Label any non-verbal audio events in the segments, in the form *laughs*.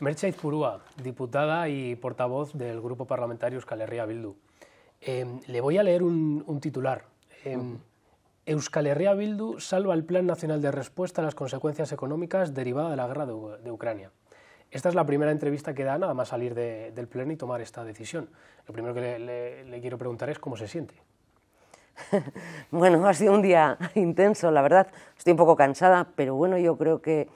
Merche Purúa, diputada y portavoz del Grupo Parlamentario Euskal Herria Bildu. Em, le voy a leer un, titular. Em, Euskal Herria Bildu salva el Plan Nacional de Respuesta a las Consecuencias Económicas derivadas de la guerra de, Ucrania. Esta es la primera entrevista que da nada más salir del Pleno y tomar esta decisión. Lo primero que le quiero preguntar es cómo se siente. *laughs* bueno, ha sido un día intenso, la verdad. Estoy un poco cansada, pero bueno, yo creo que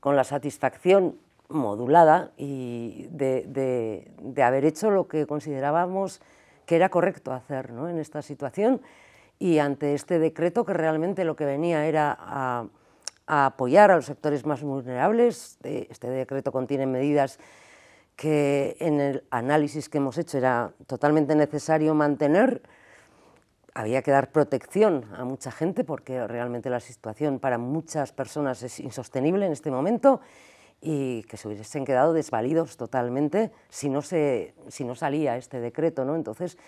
con la satisfacción modulada y de, haber hecho lo que considerábamos que era correcto hacer en esta situación y ante este decreto que realmente lo que venía era a apoyar a los sectores más vulnerables. Eh, este decreto contiene medidas que en el análisis que hemos hecho era totalmente necesario mantener. Había que dar protección a mucha gente porque realmente la situación para muchas personas es insostenible en este momento y que se hubiesen quedado desvalidos totalmente si no, se, si no salía este decreto. ¿no? Entonces,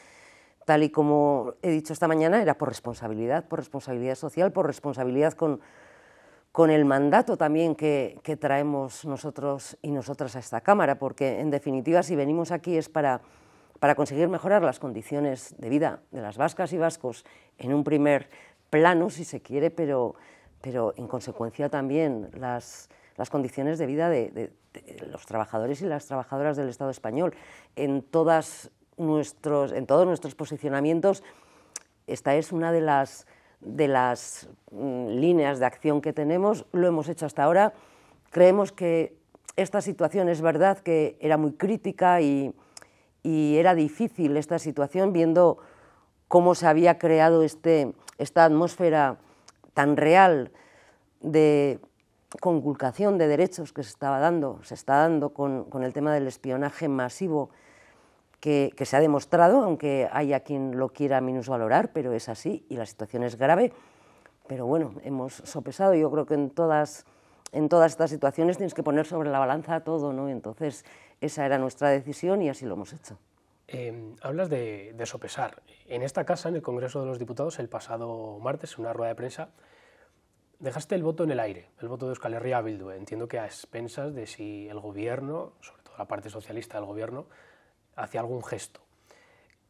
tal y como he dicho esta mañana, era por responsabilidad, por responsabilidad social, por responsabilidad con, con el mandato también que, que traemos nosotros y nosotras a esta Cámara, porque en definitiva si venimos aquí es para, para conseguir mejorar las condiciones de vida de las vascas y vascos en un primer plano, si se quiere, pero, pero en consecuencia también las las condiciones de vida de, los trabajadores y las trabajadoras del Estado español. En, todas nuestros, en todos nuestros posicionamientos, esta es una de las, de las mm, líneas de acción que tenemos, lo hemos hecho hasta ahora. Creemos que esta situación es verdad que era muy crítica y, y era difícil esta situación viendo cómo se había creado este, esta atmósfera tan real de conculcación de derechos que se estaba dando, se está dando con, el tema del espionaje masivo que, se ha demostrado, aunque haya quien lo quiera minusvalorar, pero es así y la situación es grave. Pero bueno, hemos sopesado, yo creo que en todas, estas situaciones tienes que poner sobre la balanza todo, ¿no? Entonces, esa era nuestra decisión y así lo hemos hecho. Em, hablas de, de sopesar. En esta casa, en el Congreso de los Diputados, el pasado martes, en una rueda de prensa, dejaste el voto en el aire, el voto de Euskal Herria Bildu. Entiendo que a expensas de si el gobierno, sobre todo la parte socialista del gobierno, hacía algún gesto.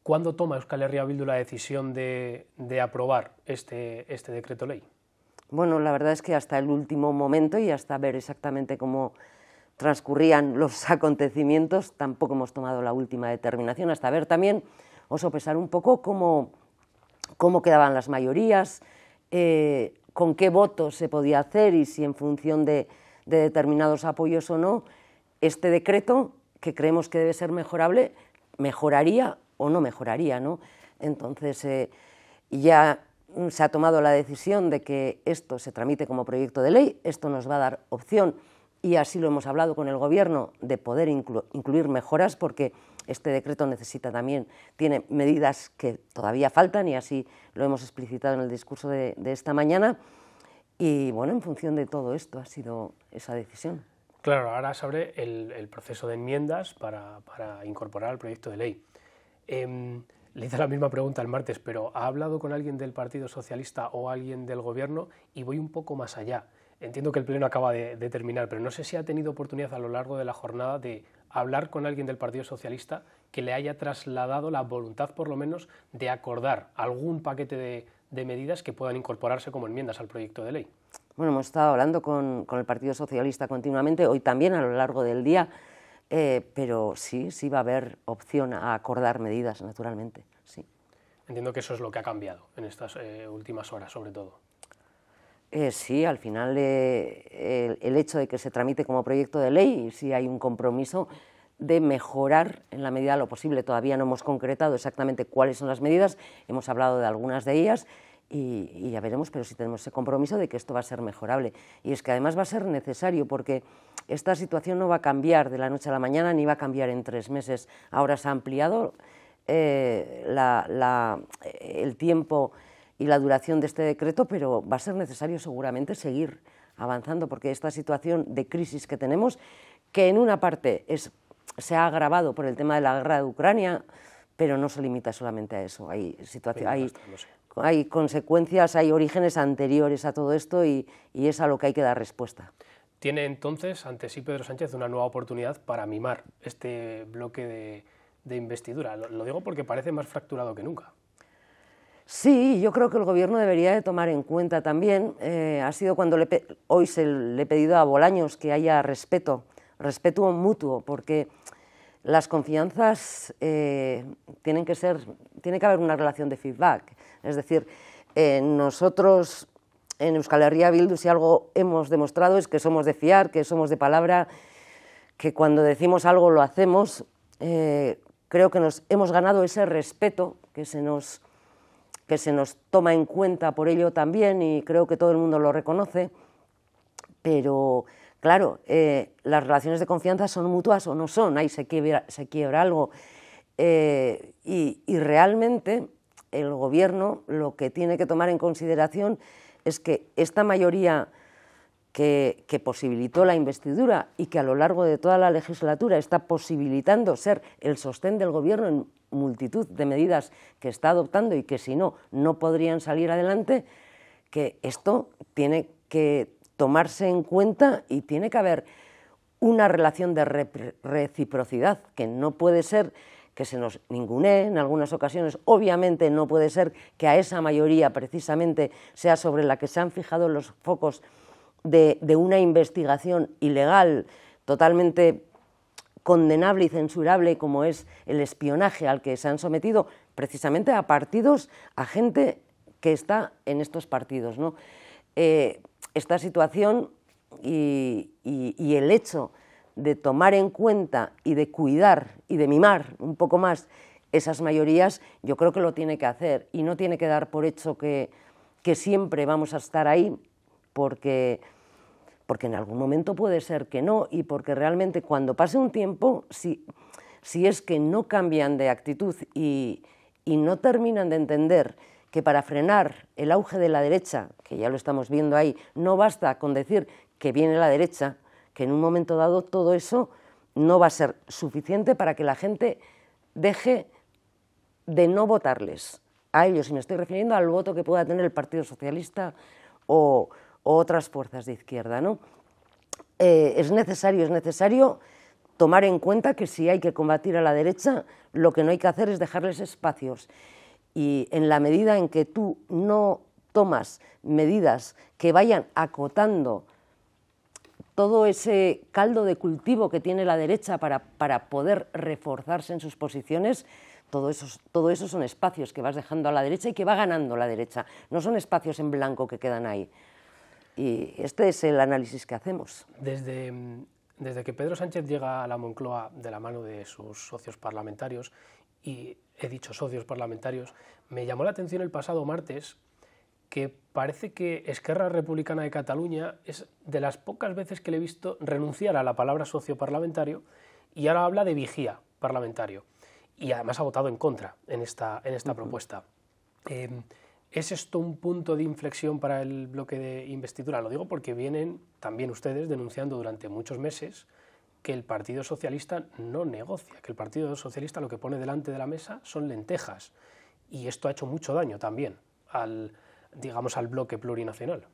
¿Cuándo toma Euskal Herria Bildu la decisión de, aprobar este, este, decreto ley? Bueno, la verdad es que hasta el último momento y hasta ver exactamente cómo transcurrían los *laughs* acontecimientos, tampoco hemos tomado la última determinación, hasta ver también o sopesar un poco cómo, cómo quedaban las mayorías, eh, con qué votos se podía hacer y si en función de, determinados apoyos o no, este decreto, que creemos que debe ser mejorable, mejoraría o no mejoraría. ¿no? Entonces, eh, ya se ha tomado la decisión de que esto se tramite como proyecto de ley, esto nos va a dar opción, y así lo hemos hablado con el Gobierno, de poder incluir mejoras, porque este decreto necesita también, tiene medidas que todavía faltan y así lo hemos explicitado en el discurso de, esta mañana. Y bueno, en función de todo esto ha sido esa decisión. Claro, ahora se abre el, proceso de enmiendas para, incorporar al proyecto de ley. Em, le hice la misma pregunta el martes, pero ¿ha hablado con alguien del Partido Socialista o alguien del Gobierno? Y voy un poco más allá. Entiendo que el Pleno acaba de, de terminar, pero no sé si ha tenido oportunidad a lo largo de la jornada de hablar con alguien del Partido Socialista que le haya trasladado la voluntad, por lo menos, de acordar algún paquete de, medidas que puedan incorporarse como enmiendas al proyecto de ley. Bueno, hemos estado hablando con, el Partido Socialista continuamente, hoy también a lo largo del día, eh, pero sí, sí va a haber opción a acordar medidas, naturalmente. Sí. Entiendo que eso es lo que ha cambiado en estas eh, últimas horas, sobre todo. Eh, sí, al final eh, el, hecho de que se tramite como proyecto de ley, sí hay un compromiso de mejorar en la medida de lo posible. Todavía no hemos concretado exactamente cuáles son las medidas, hemos hablado de algunas de ellas y, ya veremos, pero sí tenemos ese compromiso de que esto va a ser mejorable. Y es que además va a ser necesario porque esta situación no va a cambiar de la noche a la mañana ni va a cambiar en tres meses. Ahora se ha ampliado eh, el tiempo y la duración de este decreto, pero va a ser necesario seguramente seguir avanzando porque esta situación de crisis que tenemos, que en una parte es, se ha agravado por el tema de la guerra de Ucrania, pero no se limita solamente a eso. Hay, consecuencias, hay orígenes anteriores a todo esto y, es a lo que hay que dar respuesta. Tiene entonces ante sí Pedro Sánchez una nueva oportunidad para mimar este bloque de, investidura. lo, digo porque parece más fracturado que nunca. Sí, yo creo que el gobierno debería de tomar en cuenta también. Eh, ha sido cuando hoy se le he pedido a Bolaños que haya respeto, respeto mutuo, porque las confianzas eh, tienen que ser, tiene que haber una relación de feedback. Es decir, eh, nosotros en Euskal Herria Bildu si algo hemos demostrado es que somos de fiar, que somos de palabra, que cuando decimos algo lo hacemos. creo que nos hemos ganado ese respeto que se nos que se nos toma en cuenta por ello también y creo que todo el mundo lo reconoce, pero claro, eh, las relaciones de confianza son mutuas o no son, ahí se quiebra, algo. Eh, y realmente el gobierno lo que tiene que tomar en consideración es que esta mayoría que, posibilitó la investidura y que a lo largo de toda la legislatura está posibilitando ser el sostén del Gobierno en multitud de medidas que está adoptando y que si no, no podrían salir adelante, que esto tiene que tomarse en cuenta y tiene que haber una relación de reciprocidad, que no puede ser que se nos ningune en algunas ocasiones. Obviamente no puede ser que a esa mayoría precisamente sea sobre la que se han fijado los focos de, una investigación ilegal totalmente condenable y censurable como es el espionaje al que se han sometido precisamente a partidos, a gente que está en estos partidos. Eh, esta situación y, el hecho de tomar en cuenta y de cuidar y de mimar un poco más esas mayorías, yo creo que lo tiene que hacer y no tiene que dar por hecho que siempre vamos a estar ahí porque porque en algún momento puede ser que no y porque realmente cuando pase un tiempo, si, si es que no cambian de actitud y, y no terminan de entender que para frenar el auge de la derecha, que ya lo estamos viendo ahí, no basta con decir que viene la derecha, que en un momento dado todo eso no va a ser suficiente para que la gente deje de no votarles a ellos, y me estoy refiriendo al voto que pueda tener el Partido Socialista o, otras fuerzas de izquierda. ¿no? Eh, es necesario, es necesario tomar en cuenta que si hay que combatir a la derecha, lo que no hay que hacer es dejarles espacios. Y en la medida en que tú no tomas medidas que vayan acotando todo ese caldo de cultivo que tiene la derecha para, para poder reforzarse en sus posiciones, todo eso, todo eso son espacios que vas dejando a la derecha y que va ganando la derecha. No son espacios en blanco que quedan ahí. Y este es el análisis que hacemos. Desde, que Pedro Sánchez llega a la Moncloa de la mano de sus socios parlamentarios, y he dicho socios parlamentarios, me llamó la atención el pasado martes que parece que Esquerra Republicana de Cataluña es de las pocas veces que le he visto renunciar a la palabra socio parlamentario y ahora habla de vigía parlamentario. Y además ha votado en contra en esta, propuesta. Em, ¿Es esto un punto de inflexión para el bloque de investidura? Lo digo porque vienen también ustedes denunciando durante muchos meses que el Partido Socialista no negocia, que el Partido Socialista lo que pone delante de la mesa son lentejas. Y esto ha hecho mucho daño también al, digamos, al bloque plurinacional.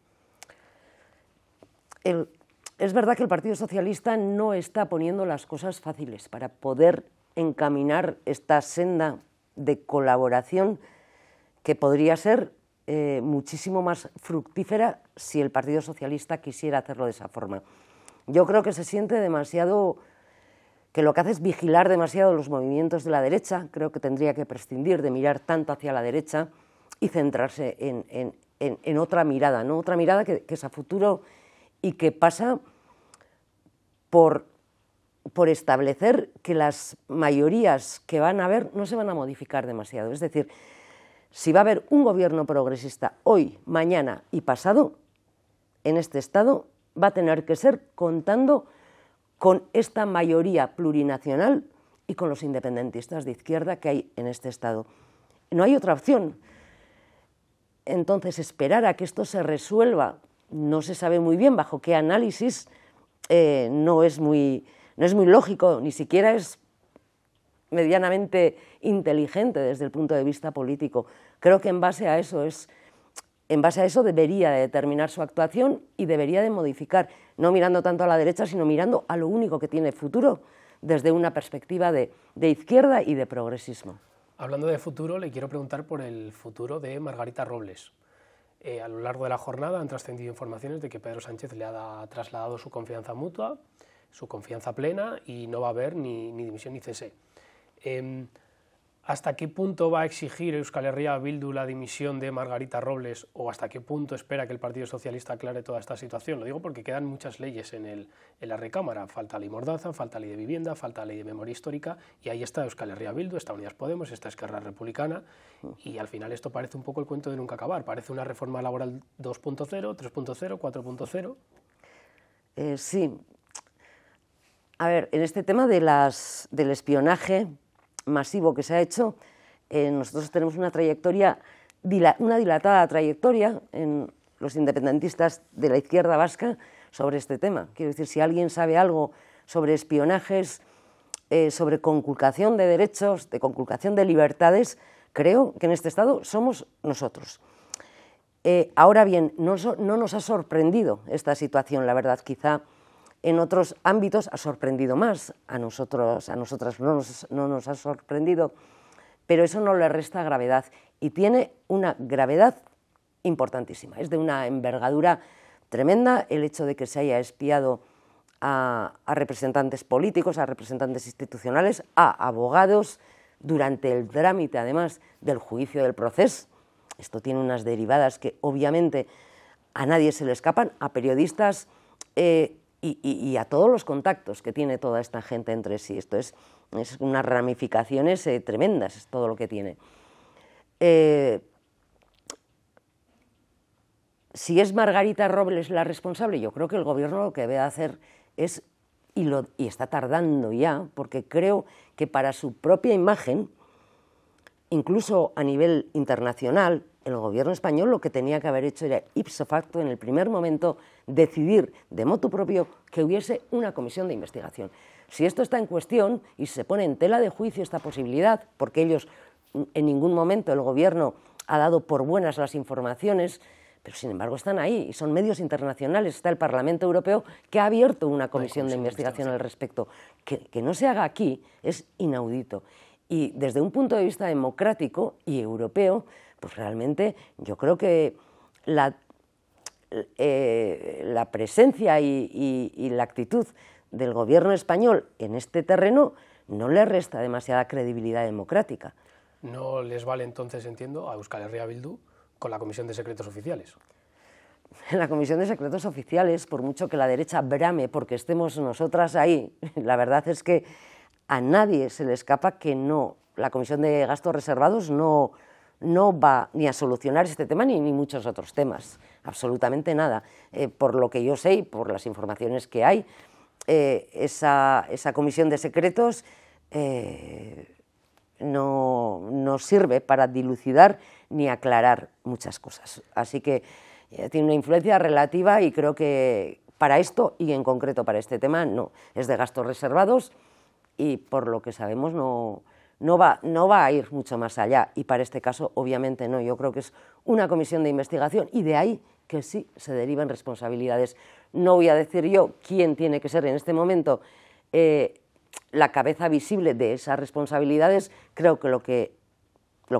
es verdad que el Partido Socialista no está poniendo las cosas fáciles para poder encaminar esta senda de colaboración que podría ser eh, muchísimo más fructífera si el Partido Socialista quisiera hacerlo de esa forma. Yo creo que se siente demasiado, que lo que hace es vigilar demasiado los movimientos de la derecha, creo que tendría que prescindir de mirar tanto hacia la derecha y centrarse en, otra mirada, ¿no? otra mirada que, es a futuro y que pasa por por establecer que las mayorías que van a haber no se van a modificar demasiado. Es decir, si va a haber un gobierno progresista hoy, mañana y pasado, en este Estado va a tener que ser contando con esta mayoría plurinacional y con los independentistas de izquierda que hay en este Estado. No hay otra opción. Entonces, esperar a que esto se resuelva, no se sabe muy bien bajo qué análisis, eh, no, es muy, no es muy lógico, ni siquiera es medianamente inteligente desde el punto de vista político. Creo que en base a eso debería determinar su actuación y debería de modificar, no mirando tanto a la derecha, sino mirando a lo único que tiene futuro desde una perspectiva de, izquierda y de progresismo. Hablando de futuro, le quiero preguntar por el futuro de Margarita Robles. Eh, a lo largo de la jornada han trascendido informaciones de que Pedro Sánchez le ha trasladado su confianza mutua, su confianza plena y no va a haber ni, ni dimisión ni cese. Em, ¿Hasta qué punto va a exigir Euskal Herria Bildu la dimisión de Margarita Robles o hasta qué punto espera que el Partido Socialista aclare toda esta situación? Lo digo porque quedan muchas leyes en, la recámara. Falta ley Mordaza, falta ley de vivienda, falta ley de memoria histórica y ahí está Euskal Herria Bildu, está Unidas Podemos, está Esquerra Republicana y al final esto parece un poco el cuento de nunca acabar. Parece una reforma laboral 2.0, 3.0, 4.0. sí. A ver, en este tema del espionaje masivo que se ha hecho, eh, nosotros tenemos una trayectoria, una dilatada trayectoria en los independentistas de la izquierda vasca sobre este tema. Quiero decir, si alguien sabe algo sobre espionajes, eh, sobre conculcación de derechos, de conculcación de libertades, creo que en este Estado somos nosotros. Eh, ahora bien, no, nos ha sorprendido esta situación, la verdad, quizá en otros ámbitos ha sorprendido más. A nosotros, a nosotras no nos, ha sorprendido, pero eso no le resta gravedad y tiene una gravedad importantísima. Es de una envergadura tremenda el hecho de que se haya espiado a, representantes políticos, a representantes institucionales, a abogados durante el trámite, además, del juicio del proceso. Esto tiene unas derivadas que obviamente a nadie se le escapan, a periodistas eh, y, a todos los contactos que tiene toda esta gente entre sí. Esto es, es unas ramificaciones eh, tremendas, es todo lo que tiene. Eh, si es Margarita Robles la responsable, yo creo que el gobierno lo que debe hacer es, y está tardando ya, porque creo que para su propia imagen, incluso a nivel internacional, el gobierno español lo que tenía que haber hecho era ipso facto en el primer momento decidir de motu propio que hubiese una comisión de investigación. Si esto está en cuestión y se pone en tela de juicio esta posibilidad, porque ellos mm, en ningún momento el gobierno ha dado por buenas las informaciones, pero sin embargo están ahí y son medios internacionales. Está el Parlamento Europeo que ha abierto una comisión, de investigación al respecto. que no se haga aquí es inaudito. Y desde un punto de vista democrático y europeo, pues realmente yo creo que la, eh, la presencia y, y la actitud del gobierno español en este terreno no le resta demasiada credibilidad democrática. No les vale entonces, entiendo, a Euskal Herria Bildu con la Comisión de Secretos Oficiales. *laughs* La Comisión de Secretos Oficiales, por mucho que la derecha brame porque estemos nosotras ahí, *laughs* la verdad es que a nadie se le escapa que no, la Comisión de Gastos Reservados no, va ni a solucionar este tema ni, ni muchos otros temas, absolutamente nada. Eh, por lo que yo sé y por las informaciones que hay, eh, esa, comisión de secretos eh, no, no, sirve para dilucidar ni aclarar muchas cosas. Así que tiene una influencia relativa y creo que para esto y en concreto para este tema no, es de gastos reservados y por lo que sabemos no, va, a ir mucho más allá y para este caso obviamente no. Yo creo que es una comisión de investigación y de ahí que sí se derivan responsabilidades. No voy a decir yo quién tiene que ser en este momento eh, la cabeza visible de esas responsabilidades. Creo que lo, que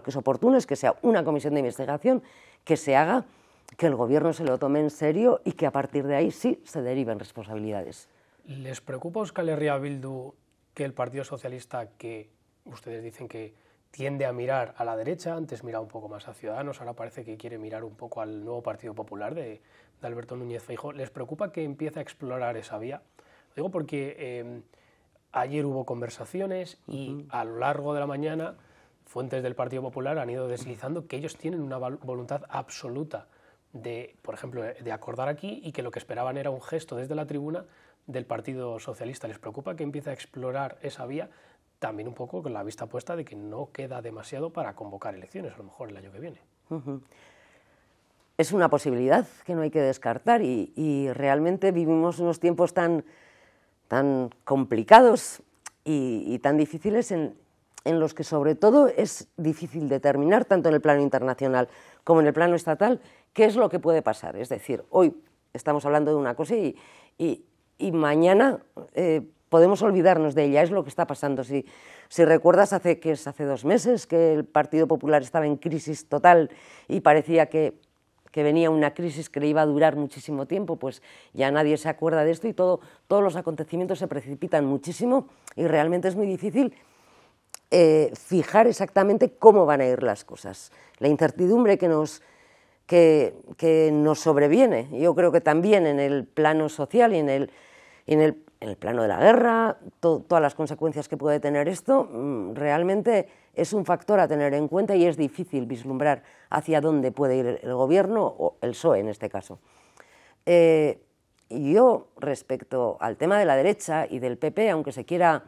es oportuno es que sea una comisión de investigación que se haga, que el gobierno se lo tome en serio y que a partir de ahí sí se deriven responsabilidades. ¿Les preocupa Euskal Bildu que el Partido Socialista, que ustedes dicen que tiende a mirar a la derecha, antes miraba un poco más a Ciudadanos, ahora parece que quiere mirar un poco al nuevo Partido Popular de, Alberto Núñez Feijóo, ¿les preocupa que empiece a explorar esa vía? Lo digo porque em, ayer hubo conversaciones y a lo largo de la mañana fuentes del Partido Popular han ido deslizando que ellos tienen una voluntad absoluta de, por ejemplo, de acordar aquí y que lo que esperaban era un gesto desde la tribuna del Partido Socialista. ¿Les preocupa que empiece a explorar esa vía? También un poco con la vista puesta de que no queda demasiado para convocar elecciones, a lo mejor el año que viene. Es una posibilidad que no hay que descartar y, realmente vivimos unos tiempos tan, tan complicados y, tan difíciles en, los que sobre todo es difícil determinar, tanto en el plano internacional como en el plano estatal, qué es lo que puede pasar. Es decir, hoy estamos hablando de una cosa y, y mañana eh, podemos olvidarnos de ella, es lo que está pasando. Si, recuerdas hace, que es hace dos meses que el Partido Popular estaba en crisis total y parecía que, venía una crisis que le iba a durar muchísimo tiempo, pues ya nadie se acuerda de esto y todo, todos los acontecimientos se precipitan muchísimo y realmente es muy difícil eh, fijar exactamente cómo van a ir las cosas. La incertidumbre que nos, que nos sobreviene, yo creo que también en el plano social y en el en el, plano de la guerra, todas las consecuencias que puede tener esto, mm, realmente es un factor a tener en cuenta y es difícil vislumbrar hacia dónde puede ir el gobierno o el PSOE en este caso. Eh, yo, respecto al tema de la derecha y del PP, aunque se quiera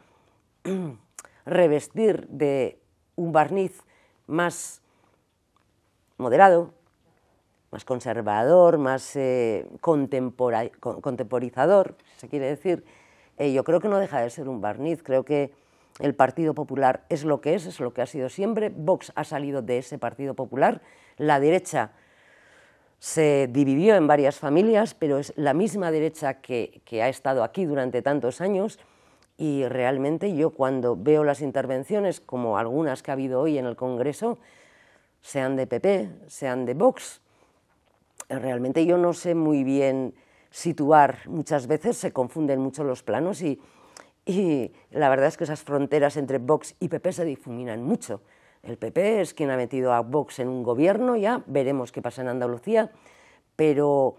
*clears throat* revestir de un barniz más moderado, más conservador, más contemporizador, eh, contempora, contemporizador, se quiere decir. Eh, yo creo que no deja de ser un barniz, creo que el Partido Popular es lo que es, es lo que ha sido siempre, Vox ha salido de ese Partido Popular, la derecha se dividió en varias familias, pero es la misma derecha que ha estado aquí durante tantos años y realmente yo cuando veo las intervenciones, como algunas que ha habido hoy en el Congreso, sean de PP, sean de Vox, eh, realmente yo no sé muy bien situar, muchas veces se confunden mucho los planos y, la verdad es que esas fronteras entre Vox y PP se difuminan mucho. El PP es quien ha metido a Vox en un gobierno, ya veremos qué pasa en Andalucía, pero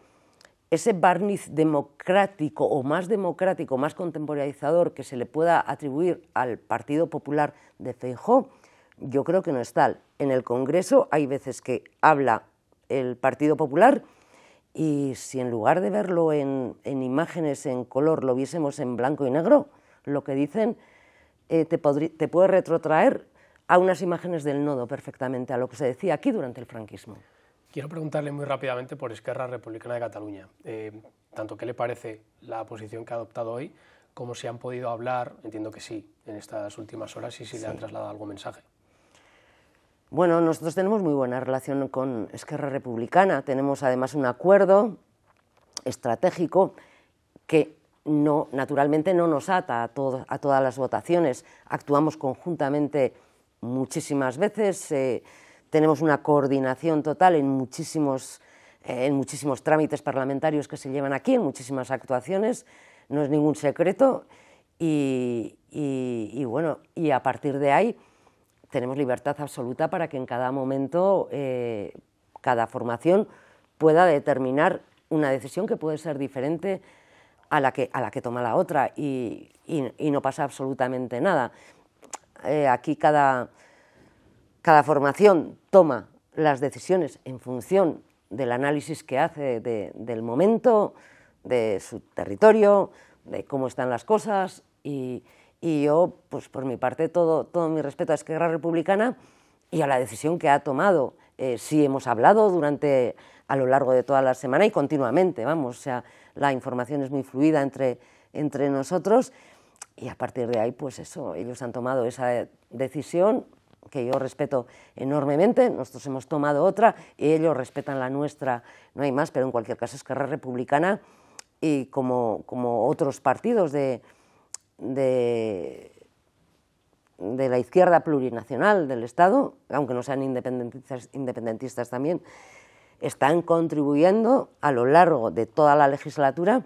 ese barniz democrático o más democrático, más contemporizador que se le pueda atribuir al Partido Popular de Feijóo, yo creo que no es tal. En el Congreso hay veces que habla el Partido Popular. Y si en lugar de verlo en, imágenes en color lo viésemos en blanco y negro, lo que dicen eh, te, puede retrotraer a unas imágenes del nodo perfectamente, a lo que se decía aquí durante el franquismo. Quiero preguntarle muy rápidamente por Esquerra Republicana de Cataluña. Eh, tanto qué le parece la posición que ha adoptado hoy, como si han podido hablar, entiendo que sí, en estas últimas horas y si le han trasladado algún mensaje. Bueno, nosotros tenemos muy buena relación con Esquerra Republicana, tenemos además un acuerdo estratégico que naturalmente no nos ata a, todas las votaciones, actuamos conjuntamente muchísimas veces, eh, tenemos una coordinación total en muchísimos, eh, en muchísimos trámites parlamentarios que se llevan aquí, en muchísimas actuaciones, no es ningún secreto, y bueno, y a partir de ahí tenemos libertad absoluta para que en cada momento eh, cada formación pueda determinar una decisión que puede ser diferente a la que, a la que toma la otra y, no pasa absolutamente nada. Eh, aquí cada, cada formación toma las decisiones en función del análisis que hace del momento, de su territorio, de cómo están las cosas y, y yo, pues por mi parte, todo, todo mi respeto a Esquerra Republicana y a la decisión que ha tomado. Eh, sí hemos hablado durante, a lo largo de toda la semana y continuamente, vamos, o sea, la información es muy fluida entre, entre nosotros y a partir de ahí, pues eso, ellos han tomado esa decisión que yo respeto enormemente, nosotros hemos tomado otra y ellos respetan la nuestra, no hay más, pero en cualquier caso Esquerra Republicana y como, como otros partidos de, de, de la izquierda plurinacional del Estado, aunque no sean independentistas, también, están contribuyendo a lo largo de toda la legislatura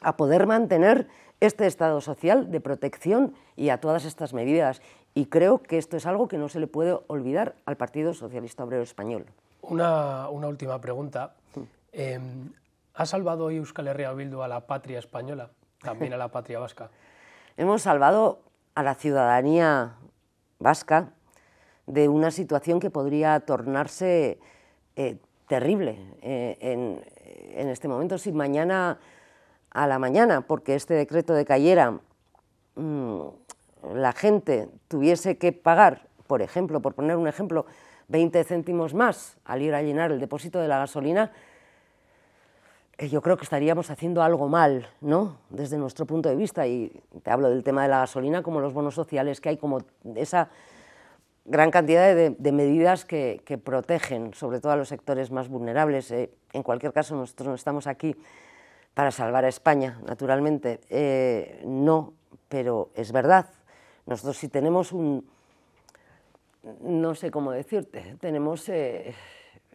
a poder mantener este Estado social de protección y a todas estas medidas. Y creo que esto es algo que no se le puede olvidar al Partido Socialista Obrero Español. Una, última pregunta. Em, ¿Ha salvado hoy Euskal Herria Bildu a la patria española, también a la patria vasca? *laughs* Hemos salvado a la ciudadanía vasca de una situación que podría tornarse eh, terrible eh, en, este momento, si mañana a la mañana, porque este decreto de Cayera mm, la gente tuviese que pagar, por ejemplo, por poner un ejemplo, 20 céntimos más al ir a llenar el depósito de la gasolina, eh, yo creo que estaríamos haciendo algo mal, ¿no? Desde nuestro punto de vista, y te hablo del tema de la gasolina, como los bonos sociales, que hay como esa gran cantidad de, medidas que, protegen, sobre todo a los sectores más vulnerables. Eh, en cualquier caso, nosotros no estamos aquí para salvar a España, naturalmente. Eh, no, pero es verdad. Nosotros sí tenemos un... no sé cómo decirte, tenemos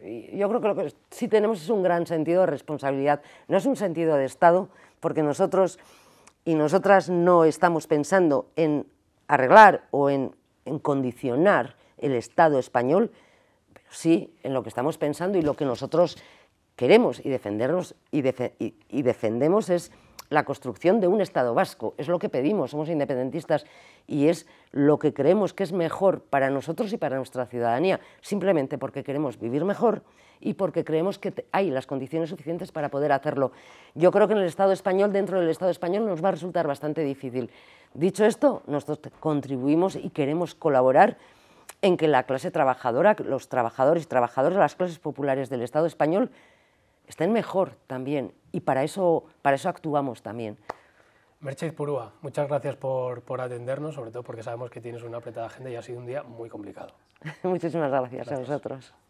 yo creo que lo que sí tenemos es un gran sentido de responsabilidad. No es un sentido de Estado, porque nosotros y nosotras no estamos pensando en arreglar o en, condicionar el Estado español, pero sí en lo que estamos pensando y lo que nosotros queremos y defendernos y defendemos es la construcción de un Estado vasco. Es lo que pedimos, somos independentistas y es lo que creemos que es mejor para nosotros y para nuestra ciudadanía, simplemente porque queremos vivir mejor y porque creemos que hay las condiciones suficientes para poder hacerlo. Yo creo que en el Estado español, dentro del Estado español, nos va a resultar bastante difícil. Dicho esto, nosotros contribuimos y queremos colaborar en que la clase trabajadora, los trabajadores y trabajadoras, las clases populares del Estado español, estén mejor también. Y para eso, para eso actuamos también. Mercedes Purúa, muchas gracias por, atendernos, sobre todo porque sabemos que tienes una apretada agenda y ha sido un día muy complicado. *laughs* Muchísimas gracias. a vosotros.